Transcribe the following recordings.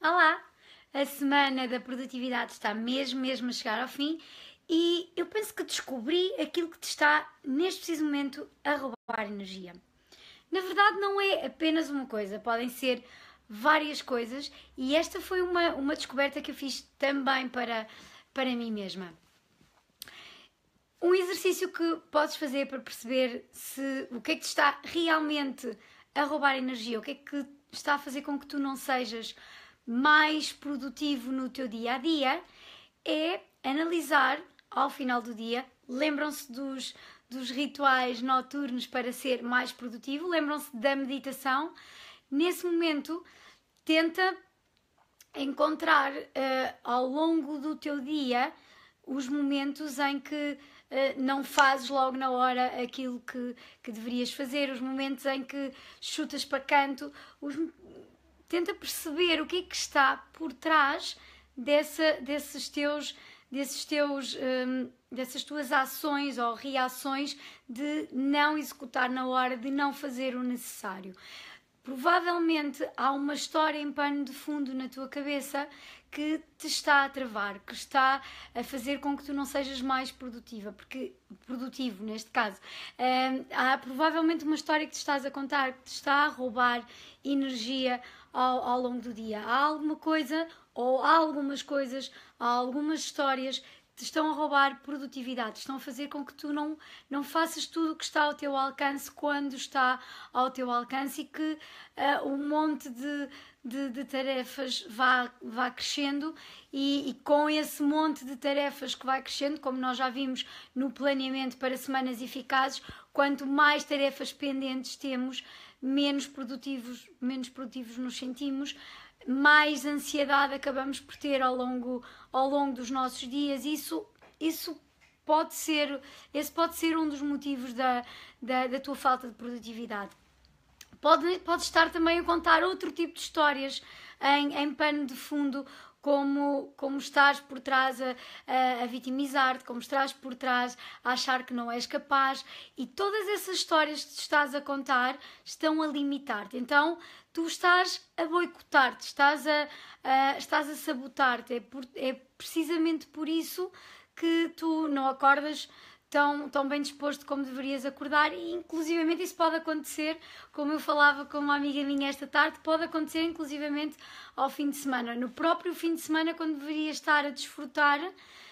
Olá! A semana da produtividade está mesmo, mesmo a chegar ao fim e eu penso que descobri aquilo que te está, neste preciso momento, a roubar energia. Na verdade, não é apenas uma coisa, podem ser várias coisas e esta foi uma, uma descoberta que eu fiz também para, para mim mesma. Um exercício que podes fazer para perceber se o que é que te está realmente a roubar energia, o que é que está a fazer com que tu não sejas mais produtivo no teu dia a dia é analisar ao final do dia. Lembram-se dos, dos rituais noturnos para ser mais produtivo, lembram-se da meditação. Nesse momento, tenta encontrar uh, ao longo do teu dia os momentos em que uh, não fazes logo na hora aquilo que, que deverias fazer, os momentos em que chutas para canto, os, tenta perceber o que é que está por trás dessa, desses teus, desses teus, hum, dessas tuas ações ou reações de não executar na hora, de não fazer o necessário. Provavelmente há uma história em pano de fundo na tua cabeça que te está a travar, que está a fazer com que tu não sejas mais produtiva, porque produtivo neste caso. Hum, há provavelmente uma história que te estás a contar que te está a roubar energia ao, ao longo do dia. Há alguma coisa ou há algumas coisas, há algumas histórias te estão a roubar produtividade, estão a fazer com que tu não, não faças tudo o que está ao teu alcance quando está ao teu alcance e que uh, um monte de, de, de, tarefas vá, vá crescendo e, e, com esse monte de tarefas que vai crescendo, como nós já vimos no planeamento para semanas eficazes, quanto mais tarefas pendentes temos, menos produtivos, menos produtivos nos sentimos, mais ansiedade acabamos por ter ao longo, ao longo dos nossos dias. Isso, isso pode ser, esse pode ser um dos motivos da, da, da tua falta de produtividade. Pode, pode estar também a contar outro tipo de histórias em, em pano de fundo como, como estás por trás a, a, a vitimizar-te, como estás por trás a achar que não és capaz e todas essas histórias que estás a contar estão a limitar-te. Então tu estás a boicotar-te, estás a, a, estás a sabotar-te. É, é precisamente por isso que tu não acordas tão, tão bem disposto como deverias acordar e inclusivamente isso pode acontecer, como eu falava com uma amiga minha esta tarde, pode acontecer inclusivamente ao fim de semana. No próprio fim de semana, quando deverias estar a desfrutar,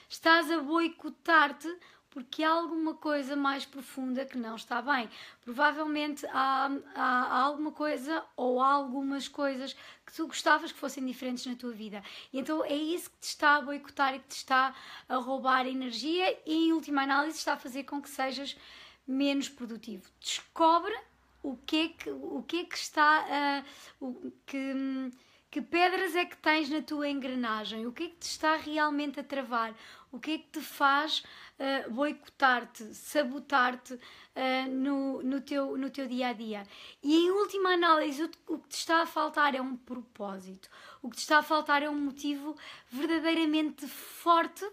estás a boicotar-te porque há alguma coisa mais profunda que não está bem. Provavelmente há, há, há, alguma coisa ou há algumas coisas que tu gostavas que fossem diferentes na tua vida. E então é isso que te está a boicotar e que te está a roubar energia e, em última análise, está a fazer com que sejas menos produtivo. Descobre o que é que, o que, é que está a. que hum, que pedras é que tens na tua engrenagem? O que é que te está realmente a travar? O que é que te faz uh, boicotar-te, sabotar-te uh, no, no, teu, no teu dia a dia? E em última análise, o, o que te está a faltar é um propósito. O que te está a faltar é um motivo verdadeiramente forte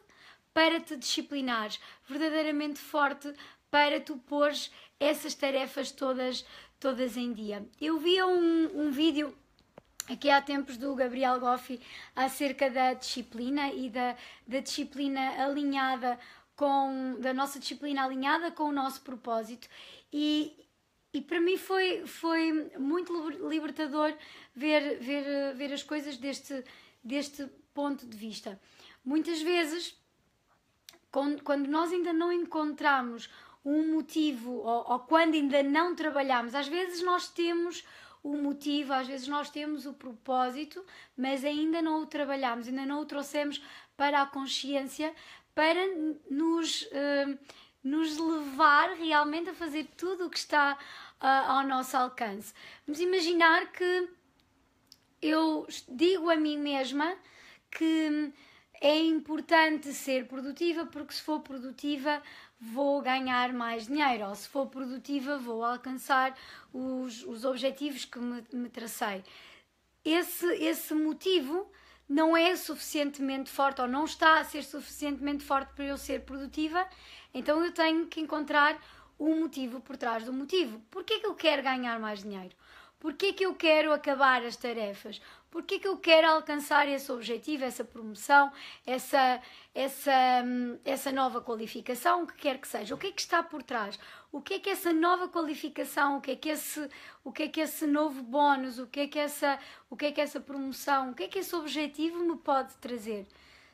para te disciplinares, verdadeiramente forte para tu pôres essas tarefas todas, todas em dia. Eu vi um, um vídeo Aqui há tempos do Gabriel Goffi acerca da disciplina e da, da disciplina alinhada com da nossa disciplina alinhada com o nosso propósito e, e para mim foi, foi muito libertador ver, ver, ver as coisas deste, deste ponto de vista. Muitas vezes, quando nós ainda não encontramos um motivo ou, ou quando ainda não trabalhamos, às vezes nós temos o motivo, às vezes nós temos o propósito, mas ainda não o trabalhamos, ainda não o trouxemos para a consciência para nos, eh, nos levar realmente a fazer tudo o que está uh, ao nosso alcance. Vamos imaginar que eu digo a mim mesma que é importante ser produtiva, porque se for produtiva vou ganhar mais dinheiro, ou se for produtiva, vou alcançar os, os objetivos que me, me tracei. Esse, esse motivo não é suficientemente forte ou não está a ser suficientemente forte para eu ser produtiva, então eu tenho que encontrar o um motivo por trás do motivo. Porquê que eu quero ganhar mais dinheiro? Porquê que eu quero acabar as tarefas? Porquê que eu quero alcançar esse objetivo, essa promoção, essa, essa, hum, essa nova qualificação, o que quer que seja? O que é que está por trás? O que é que essa nova qualificação, o que é que esse, o que é que esse novo bónus, o que é que essa, o que é que essa promoção, o que é que esse objetivo me pode trazer?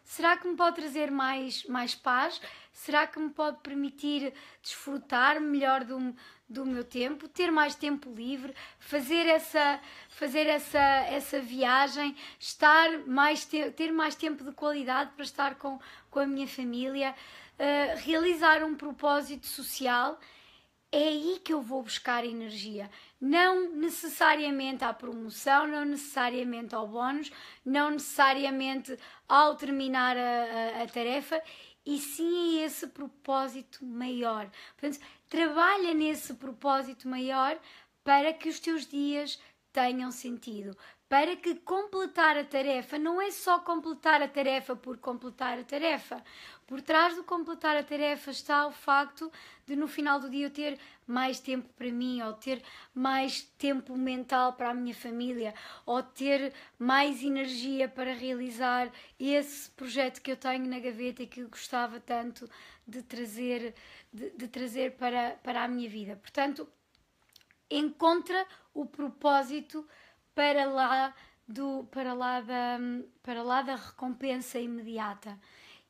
Será que me pode trazer mais, mais paz? Será que me pode permitir desfrutar melhor do, do meu tempo, ter mais tempo livre, fazer essa, fazer essa, essa viagem, estar mais te, ter mais tempo de qualidade para estar com, com a minha família, uh, realizar um propósito social é aí que eu vou buscar energia. Não necessariamente à promoção, não necessariamente ao bónus, não necessariamente ao terminar a, a, a tarefa, e sim a esse propósito maior. Portanto, trabalha nesse propósito maior para que os teus dias tenham sentido, para que completar a tarefa não é só completar a tarefa por completar a tarefa. Por trás do completar a tarefa está o facto de no final do dia eu ter mais tempo para mim, ou ter mais tempo mental para a minha família, ou ter mais energia para realizar esse projeto que eu tenho na gaveta e que eu gostava tanto de trazer, de, de trazer para, para a minha vida. Portanto, encontra o propósito para lá do para lá da para lá da recompensa imediata.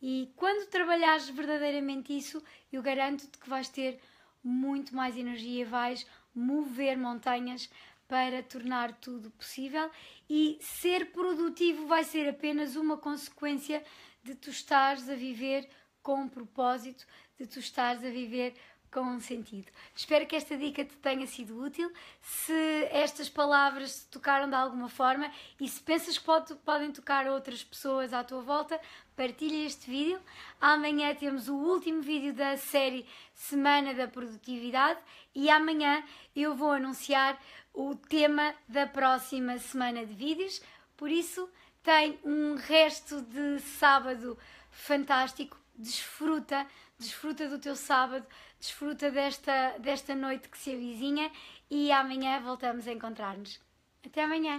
E quando trabalhares verdadeiramente isso, eu garanto-te que vais ter muito mais energia, vais mover montanhas para tornar tudo possível e ser produtivo vai ser apenas uma consequência de tu estares a viver com um propósito, de tu estares a viver com sentido. Espero que esta dica te tenha sido útil. Se estas palavras te tocaram de alguma forma e se pensas que pode, podem tocar outras pessoas à tua volta, partilha este vídeo. Amanhã temos o último vídeo da série Semana da Produtividade e amanhã eu vou anunciar o tema da próxima semana de vídeos. Por isso, tem um resto de sábado fantástico. Desfruta, desfruta do teu sábado desfruta desta, desta noite que se avizinha e amanhã voltamos a encontrar-nos. Até amanhã!